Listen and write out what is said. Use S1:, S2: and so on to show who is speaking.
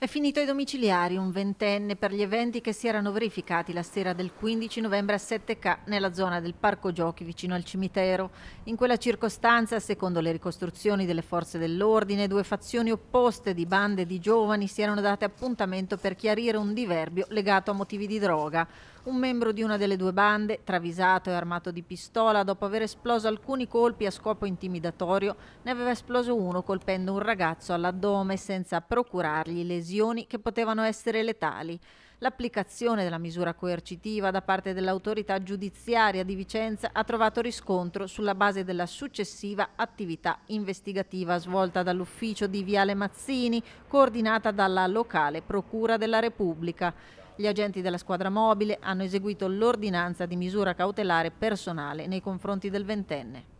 S1: È finito ai domiciliari un ventenne per gli eventi che si erano verificati la sera del 15 novembre a 7K nella zona del parco giochi vicino al cimitero. In quella circostanza, secondo le ricostruzioni delle forze dell'ordine, due fazioni opposte di bande di giovani si erano date appuntamento per chiarire un diverbio legato a motivi di droga. Un membro di una delle due bande, travisato e armato di pistola, dopo aver esploso alcuni colpi a scopo intimidatorio, ne aveva esploso uno colpendo un ragazzo all'addome senza procurargli lesioni lesioni che potevano essere letali. L'applicazione della misura coercitiva da parte dell'autorità giudiziaria di Vicenza ha trovato riscontro sulla base della successiva attività investigativa svolta dall'ufficio di Viale Mazzini, coordinata dalla locale Procura della Repubblica. Gli agenti della squadra mobile hanno eseguito l'ordinanza di misura cautelare personale nei confronti del ventenne.